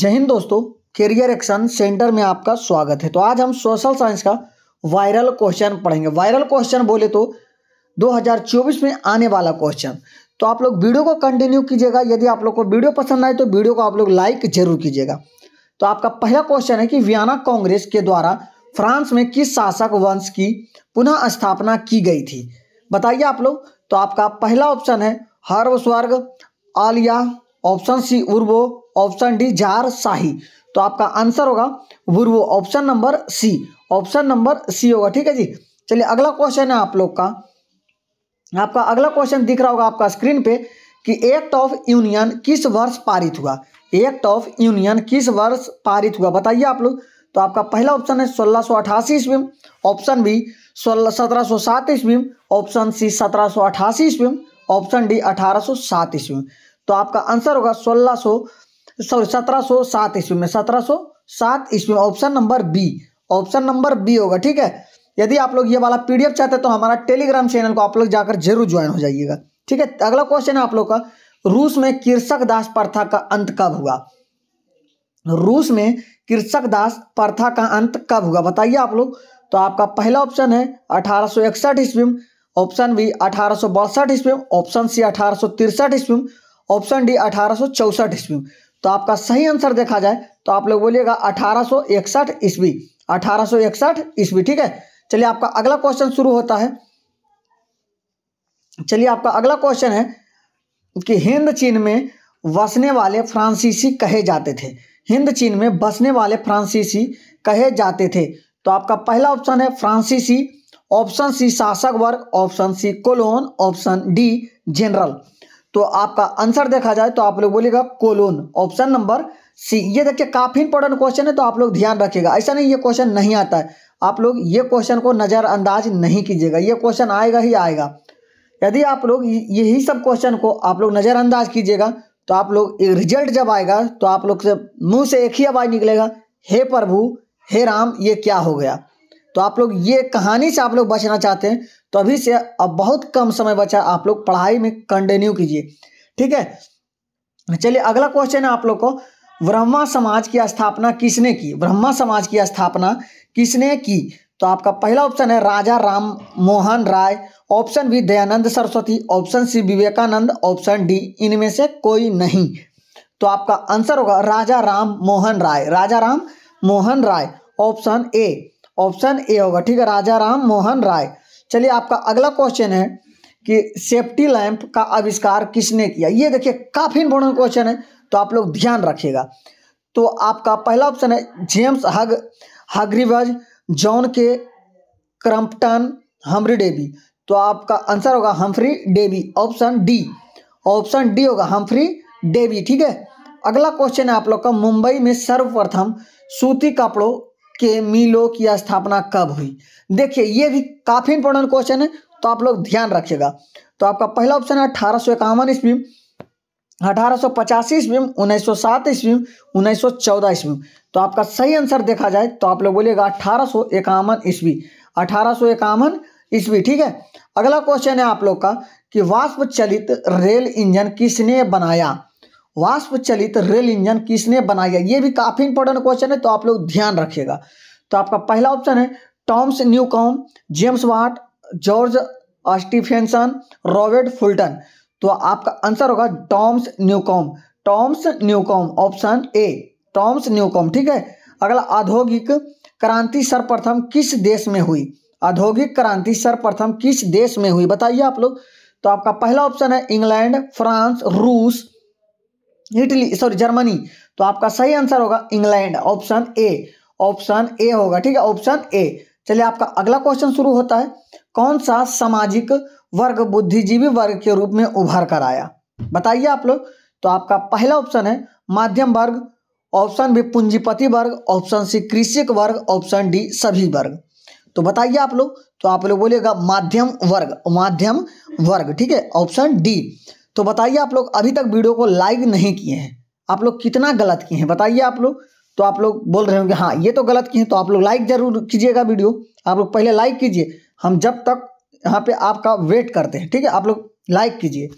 जय हिंद दोस्तों career action centre में आपका स्वागत है तो आज हम सोशल साइंस का वायरल क्वेश्चन पढ़ेंगे वायरल क्वेश्चन बोले तो 2024 में आने वाला क्वेश्चन तो आप लोग वीडियो को कंटिन्यू कीजिएगा यदि आप लोग को वीडियो पसंद आए तो वीडियो को आप लोग लाइक जरूर कीजिएगा तो आपका पहला क्वेश्चन है कि वियाना कांग्रेस के द्वारा फ्रांस में किस शासक वंश की पुनः स्थापना की गई थी बताइए आप लोग तो आपका पहला ऑप्शन है हर्व स्वर्ग आलिया ऑप्शन सी उर्वो ऑप्शन डी झार शाही तो आपका आंसर होगा उर्वो option number C option number C होगा ठीक है जी चलिए अगला क्वेश्चन है आप लोग का आपका अगला क्वेश्चन दिख रहा होगा आपका स्क्रीन पे कि एक्ट ऑफ यूनियन किस वर्ष पारित हुआ एक्ट ऑफ यूनियन किस वर्ष पारित हुआ बताइए आप लोग तो आपका पहला ऑप्शन है सोलह सौ अठासी ईस्वी ऑप्शन बी सोलह सत्रह सौ सात ईस्वी ऑप्शन सी सत्रह सौ अठासी ईस्वी ऑप्शन डी अठारह सौ सात ईस्वी तो आपका आंसर होगा सोलह सो सॉरी सत्रह सो सात ईस्वी में सत्रह सो सात ईस्वी में option number B option number B होगा ठीक है यदि आप लोग ये वाला पीडीएफ चाहते हैं तो हमारा टेलीग्राम चैनल को आप लोग जाकर जरूर ज्वाइन हो जाइएगा ठीक है अगला क्वेश्चन है आप लोग का रूस में कृषक दास प्रथा का अंत कब हुआ रूस में कृषक दास प्रथा का अंत कब हुआ बताइए आप लोग तो आपका पहला ऑप्शन है अठारह सौ इकसठ ईस्वी ऑप्शन बी अठारह सौ ईस्वी ऑप्शन सी अठारह सौ तिरसठ ईस्वी ऑप्शन डी अठारह ईस्वी तो आपका सही आंसर देखा जाए तो आप लोग बोलिएगा अठारह ईस्वी अठारह ईस्वी ठीक है चलिए आपका अगला क्वेश्चन शुरू होता है चलिए आपका अगला क्वेश्चन है कि हिंद चीन में बसने वाले फ्रांसीसी कहे जाते थे हिंद चीन में बसने वाले फ्रांसीसी कहे जाते थे तो आपका पहला ऑप्शन है फ्रांसीसी ऑप्शन सी शासक वर्ग ऑप्शन सी कोलोन ऑप्शन डी जनरल तो आपका आंसर देखा जाए तो आप लोग बोलेगा कोलोन ऑप्शन नंबर सी ये देखिए काफ़ी इंपॉर्टेंट क्वेश्चन है तो आप लोग ध्यान रखिएगा ऐसा नहीं ये क्वेश्चन नहीं आता है आप लोग ये क्वेश्चन को नज़रअंदाज नहीं कीजिएगा ये क्वेश्चन आएगा ही आएगा यदि आप लोग यही सब क्वेश्चन को आप लोग नज़रअंदाज कीजिएगा तो आप लोग रिजल्ट जब आएगा तो आप लोग से मुंह से एक ही आवाज़ निकलेगा हे प्रभु हे राम ये क्या हो गया तो आप लोग ये कहानी से आप लोग बचना चाहते हैं तो अभी से अब बहुत कम समय बचा आप लोग पढ़ाई में कंटिन्यू कीजिए ठीक है चलिए अगला क्वेश्चन है आप लोग को ब्रह्मा समाज की स्थापना किसने की ब्रह्मा समाज की स्थापना किसने की तो आपका पहला ऑप्शन है Raja Ram Mohan Roy option B Dayanand Saraswati option C Vivekananda option D इनमें से कोई नहीं तो आपका आंसर होगा Raja Ram Mohan Roy Raja Ram Mohan Roy option A option A होगा ठीक है राजा राम मोहन राय चलिए आपका अगला क्वेश्चन है कि सेफ्टी लैंप का आविष्कार किसने किया ये देखिए काफी इंपोर्टेंट क्वेश्चन है तो आप लोग ध्यान रखिएगा तो आपका पहला ऑप्शन है जेम्स हग Hargreaves John Kay Crompton Humphry Davy तो आपका आंसर होगा Humphry Davy option D option D होगा हमफ्री डेवी ठीक है अगला क्वेश्चन है आप लोग का मुंबई में सर्वप्रथम सूती कपड़ों के मिलो की स्थापना कब हुई देखिए ये भी काफ़ी इंपॉर्टेंट क्वेश्चन है तो आप लोग ध्यान रखिएगा तो आपका पहला ऑप्शन है अठारह सौ इक्यावन ईस्वी अठारह सौ पचासी ईस्वी उन्नीस सौ सात ईस्वी उन्नीस सौ चौदह ईस्वी तो आपका सही आंसर देखा जाए तो आप लोग बोलिएगा अठारह सौ इक्यावन ईस्वी अठारह सौ इक्यावन ईस्वी ठीक है अगला क्वेश्चन है आप लोग का कि वाष्प चलित रेल इंजन किसने बनाया वाष्प चलित रेल इंजन किसने बनाया ये भी काफी इंपॉर्टेंट क्वेश्चन है तो आप लोग ध्यान रखिएगा तो आपका पहला ऑप्शन है Thomas Newcomen James Watt George Stephenson Robert Fulton तो आपका आंसर होगा Thomas Newcomen Thomas Newcomen option A Thomas Newcomen ठीक है अगला औद्योगिक क्रांति सर्वप्रथम किस देश में हुई औद्योगिक क्रांति सर्वप्रथम किस देश में हुई बताइए आप लोग तो आपका पहला ऑप्शन है इंग्लैंड फ्रांस रूस इटली सॉरी जर्मनी तो आपका सही आंसर होगा England option A option A होगा ठीक है ऑप्शन ए चलिए आपका अगला क्वेश्चन शुरू होता है कौन सा सामाजिक वर्ग बुद्धिजीवी वर्ग के रूप में उभर कर आया बताइए आप लोग तो आपका पहला ऑप्शन है माध्यम वर्ग ऑप्शन बी पूंजीपति वर्ग ऑप्शन सी कृषिक वर्ग ऑप्शन डी सभी वर्ग तो बताइए आप लोग तो आप लोग बोलिएगा माध्यम वर्ग माध्यम वर्ग ठीक है ऑप्शन डी तो बताइए आप लोग अभी तक वीडियो को लाइक नहीं किए हैं आप लोग कितना गलत किए हैं बताइए आप लोग तो आप लोग बोल रहे होंगे हाँ ये तो गलत किए हैं तो आप लोग लाइक जरूर कीजिएगा वीडियो आप लोग पहले लाइक कीजिए हम जब तक यहाँ पे आपका वेट करते हैं ठीक है आप लोग लाइक कीजिए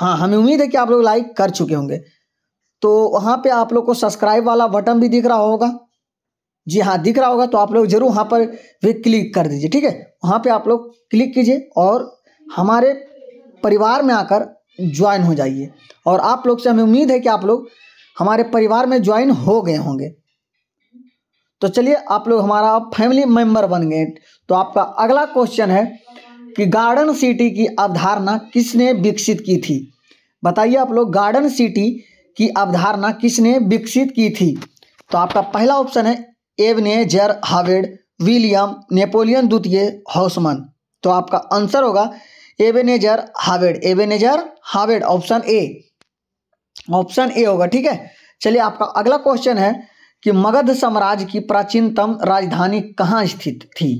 हाँ हमें उम्मीद है कि आप लोग लाइक कर चुके होंगे तो वहाँ पे आप लोग को सब्सक्राइब वाला बटन भी दिख रहा होगा जी हाँ दिख रहा होगा तो आप लोग जरूर वहाँ पर वे क्लिक कर दीजिए ठीक है वहाँ पे आप लोग क्लिक कीजिए और हमारे परिवार में आकर ज्वाइन हो जाइए और आप लोग से हमें उम्मीद है कि आप लोग हमारे परिवार में ज्वाइन हो गए होंगे तो चलिए आप लोग हमारा फैमिली मेंबर बन गए तो आपका अगला क्वेश्चन है कि गार्डन सिटी की अवधारणा किसने विकसित की थी बताइए आप लोग गार्डन सिटी की अवधारणा किसने विकसित की थी तो आपका पहला ऑप्शन है एवने जेर हावेड विलियम नेपोलियन द्वितीय हाउसमन तो आपका आंसर होगा एवेनेजर हावेड एवेनेजर हावेड ऑप्शन ए ऑप्शन ए होगा ठीक है चलिए आपका अगला क्वेश्चन है कि मगध साम्राज्य की प्राचीनतम राजधानी कहाँ स्थित थी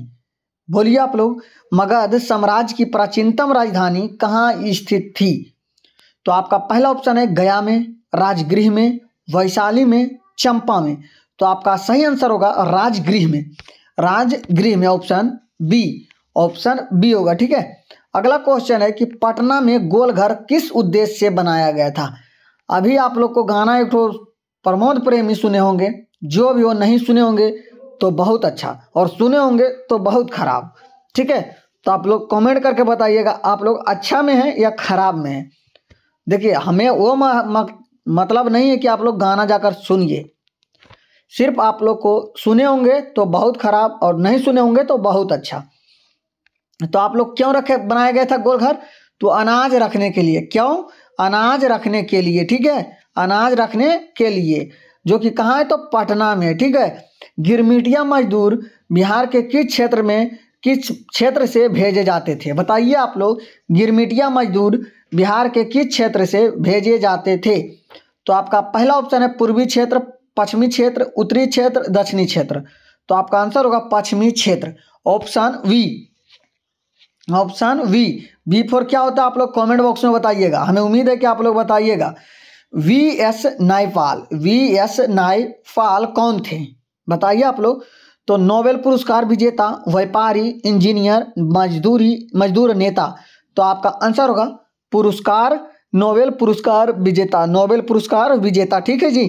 बोलिए आप लोग मगध साम्राज्य की प्राचीनतम राजधानी कहाँ स्थित थी तो आपका पहला ऑप्शन है गया में राजगृह में वैशाली में चंपा में तो आपका सही आंसर होगा राजगृह में राजगृह में ऑप्शन बी ऑप्शन बी होगा ठीक है अगला क्वेश्चन है कि पटना में गोलघर किस उद्देश्य से बनाया गया था अभी आप लोग को गाना एक प्रमोद प्रेमी सुने होंगे जो भी हो नहीं सुने होंगे तो बहुत अच्छा और सुने होंगे तो बहुत खराब ठीक है तो आप लोग कमेंट करके बताइएगा आप लोग अच्छा में हैं या खराब में हैं देखिए हमें वो म, म, मतलब नहीं है कि आप लोग गाना जाकर सुनिए सिर्फ आप लोग को सुने होंगे तो बहुत खराब और नहीं सुने होंगे तो बहुत अच्छा तो आप लोग क्यों रखे बनाया गया था गोलघर तो अनाज रखने के लिए क्यों अनाज रखने के लिए ठीक है अनाज रखने के लिए जो कि कहाँ है तो पटना में ठीक है गिरमिटिया मजदूर बिहार के किस क्षेत्र में किस क्षेत्र से भेजे जाते थे बताइए आप लोग गिरमिटिया मजदूर बिहार के किस क्षेत्र से भेजे जाते थे तो आपका पहला ऑप्शन है पूर्वी क्षेत्र पश्चिमी क्षेत्र उत्तरी क्षेत्र दक्षिणी क्षेत्र तो आपका आंसर होगा पश्चिमी क्षेत्र option B option B B four क्या होता है आप लोग कमेंट बॉक्स में बताइएगा हमें उम्मीद है कि आप लोग बताइएगा V S Naipaul V S Naipaul कौन थे बताइए आप लोग तो नोबेल पुरस्कार विजेता व्यापारी इंजीनियर मजदूरी मजदूर नेता तो आपका आंसर होगा पुरस्कार नोबेल पुरस्कार विजेता नोबेल पुरस्कार विजेता ठीक है जी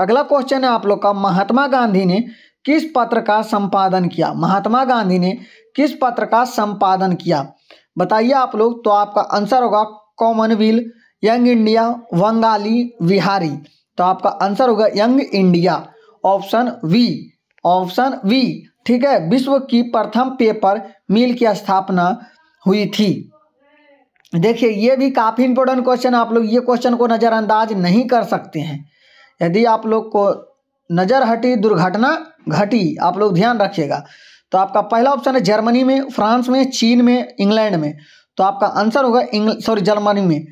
अगला क्वेश्चन है आप लोग का महात्मा गांधी ने किस पत्र का संपादन किया महात्मा गांधी ने किस पत्र का संपादन किया बताइए आप लोग तो आपका आंसर होगा Commonwealth Young India Bengali Bihari तो आपका आंसर होगा Young India option B option B ठीक है विश्व की प्रथम पेपर मिल की स्थापना हुई थी देखिए ये भी काफ़ी इंपॉर्टेंट क्वेश्चन आप लोग ये क्वेश्चन को नज़रअंदाज नहीं कर सकते हैं यदि आप लोग को नज़र हटी दुर्घटना घटी आप लोग ध्यान रखिएगा तो आपका पहला ऑप्शन है जर्मनी में फ्रांस में चीन में इंग्लैंड में तो आपका आंसर होगा सॉरी जर्मनी में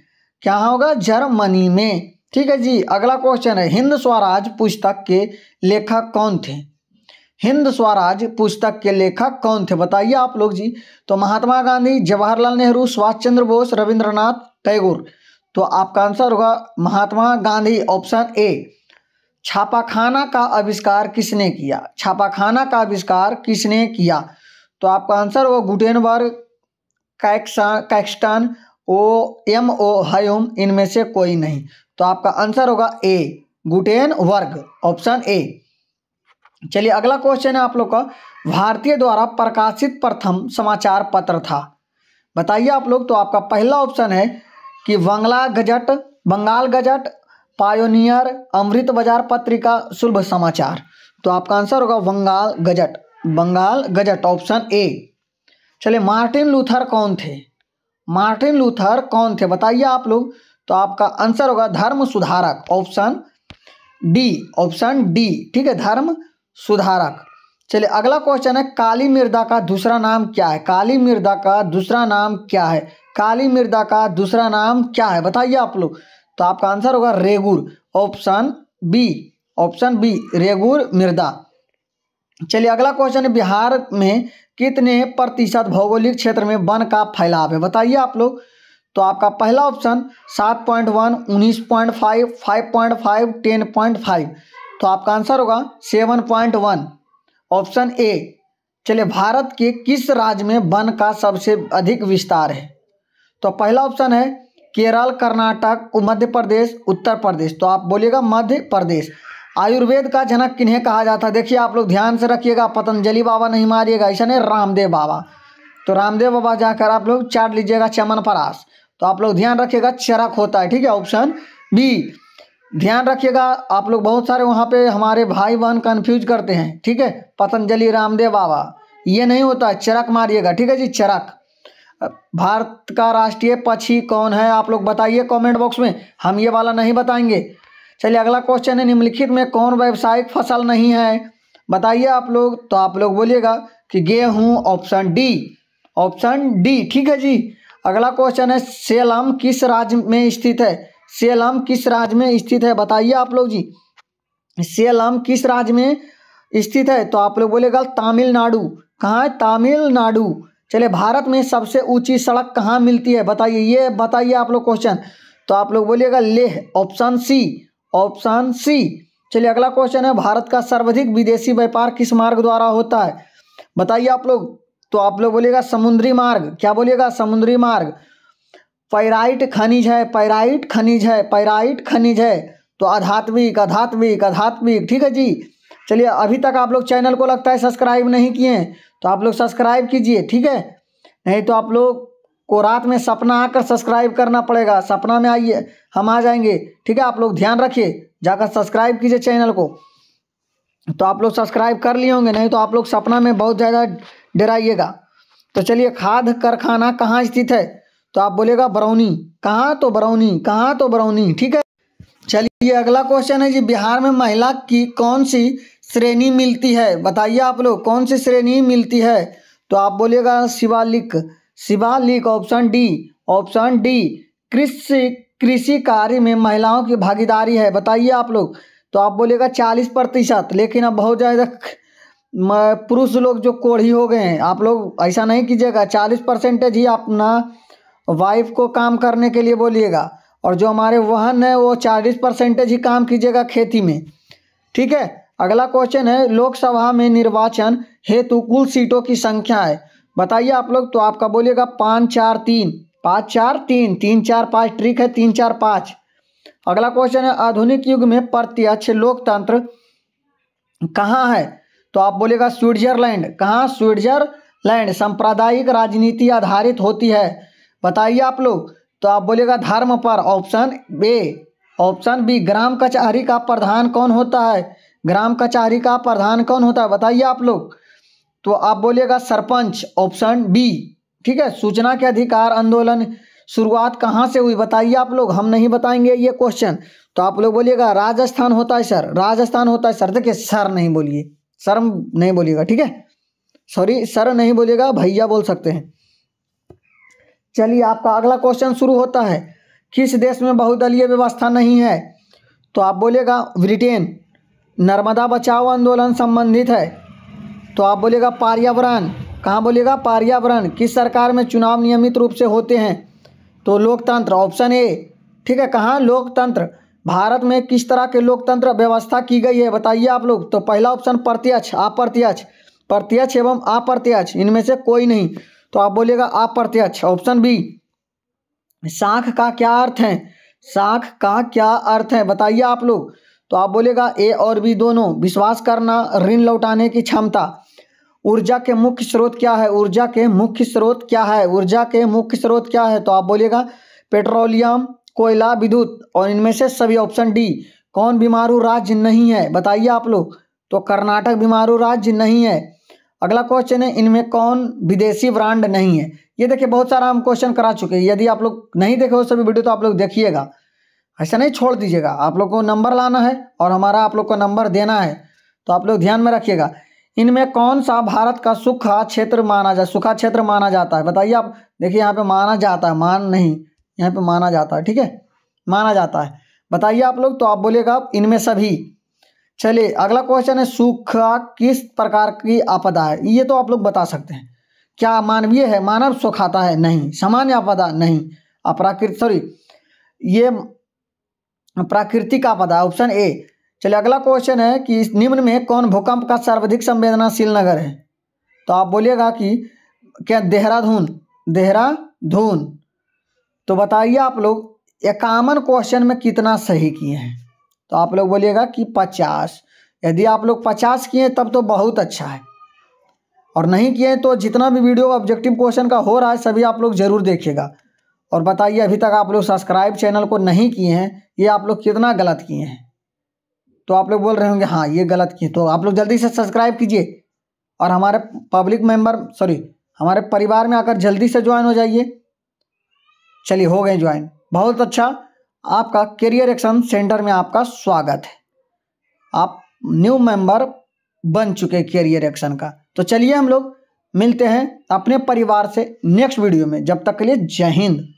क्या होगा जर्मनी में ठीक है जी अगला क्वेश्चन है हिंद स्वराज पुस्तक के लेखक कौन थे हिंद स्वराज पुस्तक के लेखक कौन थे बताइए आप लोग जी तो महात्मा गांधी जवाहरलाल नेहरू सुभाष चंद्र बोस रविंद्रनाथ टैगोर तो आपका आंसर होगा महात्मा गांधी ऑप्शन ए छापाखाना का आविष्कार किसने किया छापाखाना का आविष्कार किसने किया तो आपका आंसर हो गुटेनबर्ग कैक्सटन ओ एम ओ हयोम इनमें से कोई नहीं तो आपका आंसर होगा ए गुटेन वर्ग ऑप्शन ए चलिए अगला क्वेश्चन है आप लोग का भारतीय द्वारा प्रकाशित प्रथम समाचार पत्र था बताइए आप लोग तो आपका पहला ऑप्शन है कि Bangla Gazette Bengal Gazette Pioneer Amrit Bazar Patrika Shubh Samachar तो आपका आंसर होगा Bengal Gazette Bengal Gazette option A चलिए मार्टिन लूथर कौन थे मार्टिन लूथर कौन थे बताइए आप लोग तो आपका आंसर होगा धर्म सुधारक ऑप्शन डी ऑप्शन डी ठीक है धर्म सुधारक चलिए अगला क्वेश्चन है काली मृदा का दूसरा नाम क्या है काली मृदा का दूसरा नाम क्या है काली मृदा का दूसरा नाम क्या है बताइए आप लोग तो आपका आंसर होगा रेगुर ऑप्शन बी ऑप्शन बी रेगुर मृदा चलिए अगला क्वेश्चन है बिहार में कितने प्रतिशत भौगोलिक क्षेत्र में वन का फैलाव है बताइए आप लोग तो आपका पहला ऑप्शन सात पॉइंट वन उन्नीस point five five point five ten point five तो आपका आंसर होगा seven point one option A चलिए भारत के किस राज्य में वन का सबसे अधिक विस्तार है तो पहला ऑप्शन है केरल कर्नाटक मध्य प्रदेश उत्तर प्रदेश तो आप बोलिएगा मध्य प्रदेश आयुर्वेद का जनक किन्हें कहा जाता है देखिए आप लोग ध्यान से रखिएगा पतंजलि बाबा नहीं मारिएगा ऐसा नहीं रामदेव बाबा तो रामदेव बाबा जाकर आप लोग चाट लीजिएगा चमन परास तो आप लोग ध्यान रखिएगा चरक होता है ठीक है ऑप्शन बी ध्यान रखिएगा आप लोग बहुत सारे वहाँ पे हमारे भाई बहन कन्फ्यूज करते हैं ठीक है पतंजलि रामदेव बाबा ये नहीं होता चरक मारिएगा ठीक है जी चरक भारत का राष्ट्रीय पक्षी कौन है आप लोग बताइए कमेंट बॉक्स में हम ये वाला नहीं बताएंगे चलिए अगला क्वेश्चन है निम्नलिखित में कौन व्यावसायिक फसल नहीं है बताइए आप लोग तो आप लोग बोलिएगा कि गेहूं ऑप्शन डी ऑप्शन डी ठीक है जी अगला क्वेश्चन है सेलम किस राज्य में स्थित है सेलम किस राज्य में स्थित है बताइए आप लोग जी सेलम किस राज्य में स्थित है तो आप लोग बोलेगा तमिलनाडु कहाँ है तमिलनाडु चलिए भारत में सबसे ऊंची सड़क कहाँ मिलती है बताइए ये बताइए आप लोग क्वेश्चन तो आप लोग बोलिएगा Leh option C option C चलिए अगला क्वेश्चन है भारत का सर्वाधिक विदेशी व्यापार किस मार्ग द्वारा होता है बताइए आप लोग तो आप लोग बोलिएगा समुद्री मार्ग क्या बोलिएगा समुद्री मार्ग पैराइट खनिज है पैराइट खनिज है पैराइट खनिज है तो आध्यात्मिक आध्यात्मिक आध्यात्मिक ठीक है जी चलिए अभी तक आप लोग चैनल को लगता है सब्सक्राइब नहीं किए हैं तो आप लोग सब्सक्राइब कीजिए ठीक है नहीं तो आप लोग को रात में सपना आकर सब्सक्राइब करना पड़ेगा सपना में आइए हम आ जाएंगे ठीक है आप लोग ध्यान रखिए जाकर सब्सक्राइब कीजिए चैनल को तो आप लोग सब्सक्राइब कर लिए होंगे नहीं तो आप लोग सपना में बहुत ज़्यादा डराइएगा तो चलिए खाद कारखाना कहाँ स्थित है तो आप बोलेगा बरौनी कहाँ तो बरौनी कहाँ तो बरौनी ठीक है चलिए अगला क्वेश्चन है जी बिहार में महिला की कौन सी श्रेणी मिलती है बताइए आप लोग कौन सी श्रेणी मिलती है तो आप बोलिएगा Shivalik Shivalik option D option D कृषि कृषि कार्य में महिलाओं की भागीदारी है बताइए आप लोग तो आप बोलिएगा चालीस प्रतिशत लेकिन अब बहुत ज़्यादा पुरुष लोग जो कोढ़ी हो गए हैं आप लोग ऐसा नहीं कीजिएगा चालीस परसेंटेज ही अपना वाइफ को काम करने के लिए बोलिएगा और जो हमारे वाहन है वो चालीस परसेंटेज ही काम कीजिएगा खेती में ठीक है अगला क्वेश्चन है लोकसभा में निर्वाचन हेतु कुल सीटों की संख्या है बताइए आप लोग तो आपका बोलिएगा पाँच चार तीन पाँच चार तीन तीन चार पाँच ट्रिक है तीन चार पाँच अगला क्वेश्चन है आधुनिक युग में प्रत्यक्ष लोकतंत्र कहाँ है तो आप बोलेगा स्विट्जरलैंड कहाँ स्विट्जरलैंड सांप्रदायिक राजनीति आधारित होती है बताइए आप लोग तो आप बोलेगा धर्म पर ऑप्शन बे ऑप्शन बी ग्राम कचहरी का प्रधान कौन होता है ग्राम कचहरी का प्रधान कौन होता है बताइए आप लोग तो आप बोलिएगा सरपंच ऑप्शन बी ठीक है सूचना के अधिकार आंदोलन शुरुआत कहाँ से हुई बताइए आप लोग हम नहीं बताएंगे ये क्वेश्चन तो आप लोग बोलिएगा राजस्थान होता है सर राजस्थान होता है सर देखिए सर नहीं बोलिए सर नहीं बोलिएगा ठीक है सॉरी सर नहीं बोलिएगा भैया बोल सकते हैं चलिए आपका अगला क्वेश्चन शुरू होता है किस देश में बहुदलीय व्यवस्था नहीं है तो आप बोलिएगा ब्रिटेन नर्मदा बचाओ आंदोलन संबंधित है तो आप बोलेगा पर्यावरण कहाँ बोलेगा पर्यावरण किस सरकार में चुनाव नियमित रूप से होते हैं तो लोकतंत्र ऑप्शन ए ठीक है कहाँ लोकतंत्र भारत में किस तरह के लोकतंत्र व्यवस्था की गई है बताइए आप लोग तो पहला ऑप्शन प्रत्यक्ष अप्रत्यक्ष प्रत्यक्ष एवं अप्रत्यक्ष इनमें से कोई नहीं तो आप बोलिएगा अप्रत्यक्ष ऑप्शन बी साख का क्या अर्थ है साख का क्या अर्थ है बताइए आप लोग तो आप बोलेगा ए और बी दोनों विश्वास करना ऋण लौटाने की क्षमता ऊर्जा के मुख्य स्रोत क्या है ऊर्जा के मुख्य स्रोत क्या है ऊर्जा के मुख्य स्रोत क्या है तो आप बोलेगा पेट्रोलियम कोयला विद्युत और इनमें से सभी ऑप्शन डी कौन बीमारू राज्य नहीं है बताइए आप लोग तो कर्नाटक बीमारू राज्य नहीं है अगला क्वेश्चन है इनमें कौन विदेशी ब्रांड नहीं है ये देखिए बहुत सारा हम क्वेश्चन करा चुके हैं यदि आप लोग नहीं देखे हो सभी वीडियो तो आप लोग देखिएगा ऐसा नहीं छोड़ दीजिएगा आप लोग को नंबर लाना है और हमारा आप लोग को नंबर देना है तो आप लोग ध्यान में रखिएगा इनमें कौन सा भारत का सूखा क्षेत्र माना जाए सूखा क्षेत्र माना जाता है बताइए आप देखिए यहाँ पे माना जाता है मान नहीं यहाँ पे माना जाता है ठीक है माना जाता है बताइए आप लोग तो आप बोलिएगा इनमें सभी चलिए अगला क्वेश्चन है सूखा किस प्रकार की आपदा है ये तो आप लोग बता सकते हैं क्या मानवीय है मानव सुखाता है नहीं सामान्य आपदा नहीं अपराकृत सॉरी ये प्राकृतिक आपदा ऑप्शन ए चलिए अगला क्वेश्चन है कि निम्न में कौन भूकंप का सर्वाधिक संवेदनाशील नगर है तो आप बोलिएगा कि क्या देहरादून देहरादून तो बताइए आप लोग इक्यावन क्वेश्चन में कितना सही किए हैं तो आप लोग बोलिएगा कि पचास यदि आप लोग पचास किए तब तो बहुत अच्छा है और नहीं किए तो जितना भी वीडियो ऑब्जेक्टिव क्वेश्चन का हो रहा है सभी आप लोग जरूर देखिएगा और बताइए अभी तक आप लोग सब्सक्राइब चैनल को नहीं किए हैं ये आप लोग कितना गलत किए हैं तो आप लोग बोल रहे होंगे हाँ ये गलत किए तो आप लोग जल्दी से सब्सक्राइब कीजिए और हमारे पब्लिक मेंबर सॉरी हमारे परिवार में आकर जल्दी से ज्वाइन हो जाइए चलिए हो गए ज्वाइन बहुत अच्छा आपका करियर एक्शन सेंटर में आपका स्वागत है आप न्यू मेंबर बन चुके करियर एक्शन का तो चलिए हम लोग मिलते हैं अपने परिवार से नेक्स्ट वीडियो में जब तक के लिए जय हिंद